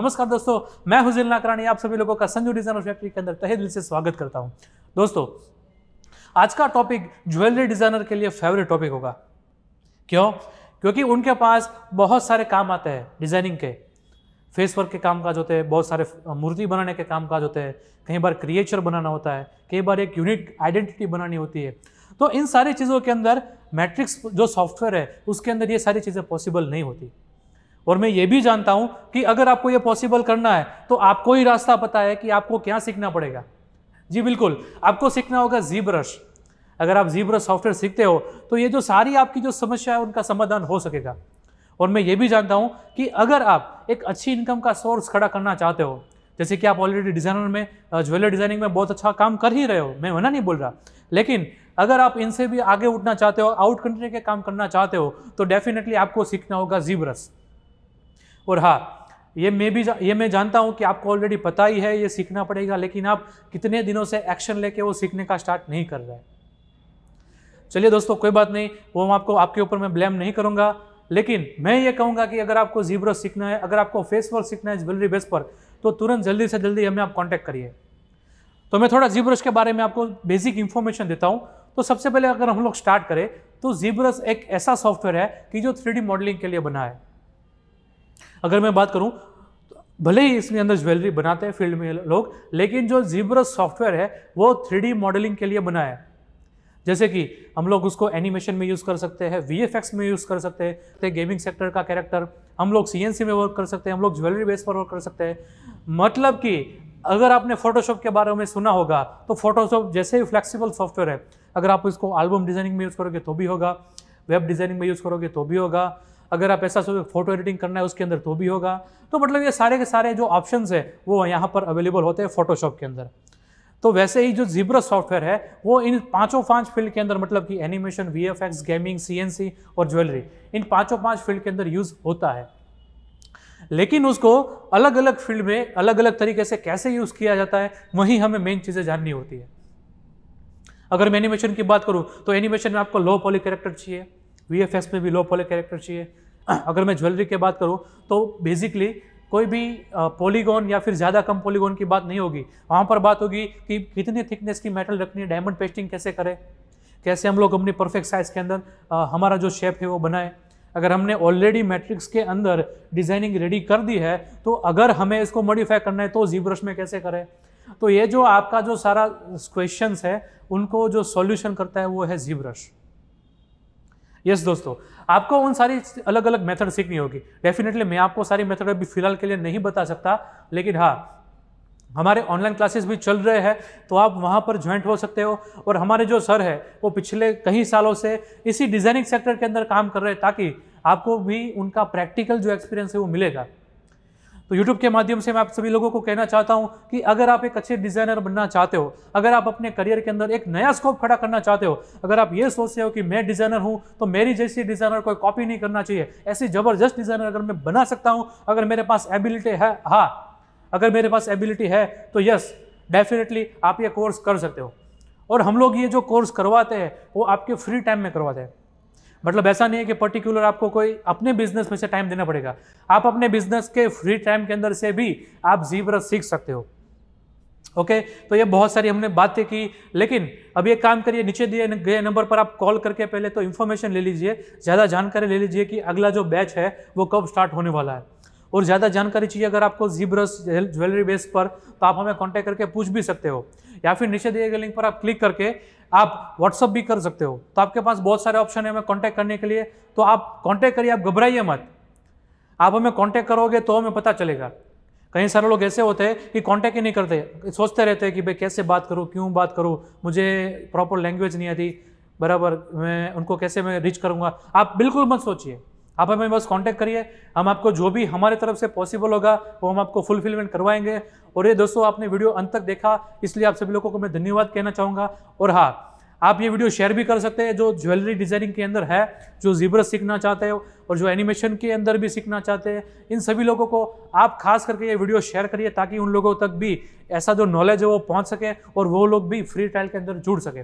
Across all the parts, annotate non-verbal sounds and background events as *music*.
नमस्कार दोस्तों मैं हुजिल नाकरानी आप सभी लोगों का संजू डिजाइनर फैक्ट्री के अंदर तहे दिल से स्वागत करता हूँ दोस्तों आज का टॉपिक ज्वेलरी डिजाइनर के लिए फेवरेट टॉपिक होगा क्यों क्योंकि उनके पास बहुत सारे काम आते हैं डिजाइनिंग के फेस वर्क के काम काज होते हैं बहुत सारे मूर्ति बनाने के काम काज होते हैं कई बार क्रिएचर बनाना होता है कई बार एक यूनिक आइडेंटिटी बनानी होती है तो इन सारी चीज़ों के अंदर मैट्रिक्स जो सॉफ्टवेयर है उसके अंदर ये सारी चीज़ें पॉसिबल नहीं होती और मैं ये भी जानता हूं कि अगर आपको ये पॉसिबल करना है तो आपको ही रास्ता पता है कि आपको क्या सीखना पड़ेगा जी बिल्कुल आपको सीखना होगा जी ब्रश अगर आप जी ब्रश सॉफ्टवेयर सीखते हो तो ये जो सारी आपकी जो समस्या है उनका समाधान हो सकेगा और मैं ये भी जानता हूँ कि अगर आप एक अच्छी इनकम का सोर्स खड़ा करना चाहते हो जैसे कि आप ऑलरेडी डिज़ाइनर में ज्वेलरी डिज़ाइनिंग में बहुत अच्छा काम कर ही रहे हो मैं मना नहीं बोल रहा लेकिन अगर आप इनसे भी आगे उठना चाहते हो आउट कंट्री के काम करना चाहते हो तो डेफिनेटली आपको सीखना होगा जीब्रस और हाँ ये मैं भी ये मैं जानता हूँ कि आपको ऑलरेडी पता ही है ये सीखना पड़ेगा लेकिन आप कितने दिनों से एक्शन लेके वो सीखने का स्टार्ट नहीं कर रहे हैं चलिए दोस्तों कोई बात नहीं वो हम आपको आपके ऊपर मैं ब्लेम नहीं करूँगा लेकिन मैं ये कहूँगा कि अगर आपको जीब्रो सीखना है अगर आपको फेस वर्क सीखना है ज्वेलरी बेस पर तो तुरंत जल्दी से जल्दी हमें आप कॉन्टैक्ट करिए तो मैं थोड़ा जीब्रश के बारे में आपको बेसिक इन्फॉर्मेशन देता हूँ तो सबसे पहले अगर हम लोग स्टार्ट करें तो जीब्रस एक ऐसा सॉफ्टवेयर है कि जो थ्री मॉडलिंग के लिए बना है अगर मैं बात करूँ भले ही इसमें अंदर ज्वेलरी बनाते हैं फील्ड में लोग लेकिन जो जीब्रस सॉफ्टवेयर है वो थ्री मॉडलिंग के लिए बना है जैसे कि हम लोग उसको एनिमेशन में यूज़ कर सकते हैं वी में यूज़ कर सकते हैं गेमिंग तो सेक्टर का कैरेक्टर हम लोग सी में वर्क कर सकते हैं हम लोग ज्वेलरी बेस पर वर्क कर सकते हैं मतलब कि अगर आपने फोटोशॉप के बारे में सुना होगा तो फोटोशॉप जैसे ही फ्लेक्सिबल सॉफ्टवेयर है अगर आप इसको एल्बम डिज़ाइनिंग में यूज़ करोगे तो भी होगा वेब डिज़ाइनिंग में यूज़ करोगे तो भी होगा अगर आप ऐसा फोटो एडिटिंग करना है उसके अंदर तो भी होगा तो मतलब ये सारे के सारे जो ऑप्शन है वो यहाँ पर अवेलेबल होते हैं फोटोशॉप के अंदर तो वैसे ही जो जिब्रा सॉफ्टवेयर है वो इन पांचों पांच फील्ड के अंदर मतलब कि एनिमेशन वी गेमिंग सी और ज्वेलरी इन पांचों पांच फील्ड के अंदर यूज़ होता है लेकिन उसको अलग अलग फील्ड में अलग अलग तरीके से कैसे यूज़ किया जाता है वहीं हमें मेन चीज़ें जाननी होती है अगर मैं एनिमेशन की बात करूँ तो एनिमेशन में आपको लो पॉली कैरेक्टर चाहिए वी एफ एस में भी लो पॉली कैरेक्टर चाहिए *clears throat* अगर मैं ज्वेलरी की बात करूँ तो बेसिकली कोई भी पॉलीगॉन या फिर ज़्यादा कम पॉलीगोन की बात नहीं होगी वहाँ पर बात होगी कि कितनी थिकनेस की मेटल रखनी है डायमंड पेस्टिंग कैसे करें कैसे हम लोग अपनी परफेक्ट साइज़ के अंदर आ, हमारा जो शेप है वो बनाए अगर हमने ऑलरेडी मैट्रिक्स के अंदर डिज़ाइनिंग रेडी कर दी है तो अगर हमें इसको मॉडिफाई करना है तो जी ब्रश में कैसे करें तो ये जो आपका जो सारा क्वेश्चंस है उनको जो सॉल्यूशन करता है वो है ज़ी ब्रश यस दोस्तों आपको उन सारी अलग अलग मेथड सीखनी होगी डेफिनेटली मैं आपको सारी मेथड अभी फिलहाल के लिए नहीं बता सकता लेकिन हाँ हमारे ऑनलाइन क्लासेस भी चल रहे हैं तो आप वहाँ पर ज्वाइंट हो सकते हो और हमारे जो सर है वो पिछले कई सालों से इसी डिज़ाइनिंग सेक्टर के अंदर काम कर रहे हैं ताकि आपको भी उनका प्रैक्टिकल जो एक्सपीरियंस है वो मिलेगा तो यूट्यूब के माध्यम से मैं आप सभी लोगों को कहना चाहता हूँ कि अगर आप एक अच्छे डिज़ाइनर बनना चाहते हो अगर आप अपने करियर के अंदर एक नया स्कोप खड़ा करना चाहते हो अगर आप ये सोचते हो कि मैं डिज़ाइनर हूँ तो मेरी जैसी डिज़ाइनर कोई कॉपी नहीं करना चाहिए ऐसी ज़बरदस्त डिज़ाइनर अगर मैं बना सकता हूँ अगर मेरे पास एबिलिटी है हाँ अगर मेरे पास एबिलिटी है तो यस डेफिनेटली आप ये कोर्स कर सकते हो और हम लोग ये जो कोर्स करवाते हैं वो आपके फ्री टाइम में करवाते हैं मतलब ऐसा नहीं है कि पर्टिकुलर आपको कोई अपने बिजनेस में से टाइम देना पड़ेगा आप अपने बिजनेस के फ्री टाइम के अंदर से भी आप जीब्रा सीख सकते हो ओके okay, तो ये बहुत सारी हमने बातें की लेकिन अब ये काम करिए नीचे दिए गए नंबर पर आप कॉल करके पहले तो इन्फॉर्मेशन ले लीजिए ज़्यादा जानकारी ले लीजिए कि अगला जो बैच है वो कब स्टार्ट होने वाला है और ज़्यादा जानकारी चाहिए अगर आपको जीब्रस ज्वेलरी बेस पर तो आप हमें कॉन्टैक्ट करके पूछ भी सकते हो या फिर नीचे दिए गए लिंक पर आप क्लिक करके आप व्हाट्सअप भी कर सकते हो तो आपके पास बहुत सारे ऑप्शन है हमें कॉन्टैक्ट करने के लिए तो आप कॉन्टैक्ट करिए आप घबराइए मत आप हमें कॉन्टैक्ट करोगे तो हमें पता चलेगा कई सारे लोग ऐसे होते हैं कि कॉन्टैक्ट ही नहीं करते सोचते रहते हैं कि भाई कैसे बात करूँ क्यों बात करूँ मुझे प्रॉपर लैंग्वेज नहीं आती बराबर मैं उनको कैसे मैं रीच करूँगा आप बिल्कुल मत सोचिए आप हमें बस कांटेक्ट करिए हम आपको जो भी हमारे तरफ से पॉसिबल होगा वो हम आपको फुलफिलमेंट करवाएंगे और ये दोस्तों आपने वीडियो अंत तक देखा इसलिए आप सभी लोगों को मैं धन्यवाद कहना चाहूँगा और हाँ आप ये वीडियो शेयर भी कर सकते हैं जो ज्वेलरी डिज़ाइनिंग के अंदर है जो जीब्रस सीखना चाहते हो और जो एनिमेशन के अंदर भी सीखना चाहते हैं इन सभी लोगों को आप खास करके ये वीडियो शेयर करिए ताकि उन लोगों तक भी ऐसा जो नॉलेज है वो पहुंच सके और वो लोग भी फ्री ट्रायल के अंदर जुड़ सके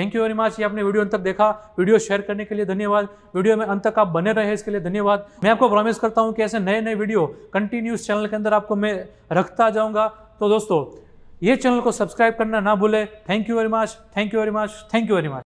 थैंक यू वेरी मच ये आपने वीडियो अंत तक देखा वीडियो शेयर करने के लिए धन्यवाद वीडियो में अंत तक आप बने रहे इसके लिए धन्यवाद मैं आपको प्रॉमिस करता हूँ कि ऐसे नए नए वीडियो कंटिन्यूस चैनल के अंदर आपको मैं रखता जाऊँगा तो दोस्तों ये चैनल को सब्सक्राइब करना ना भूले thank you very much thank you very much thank you very much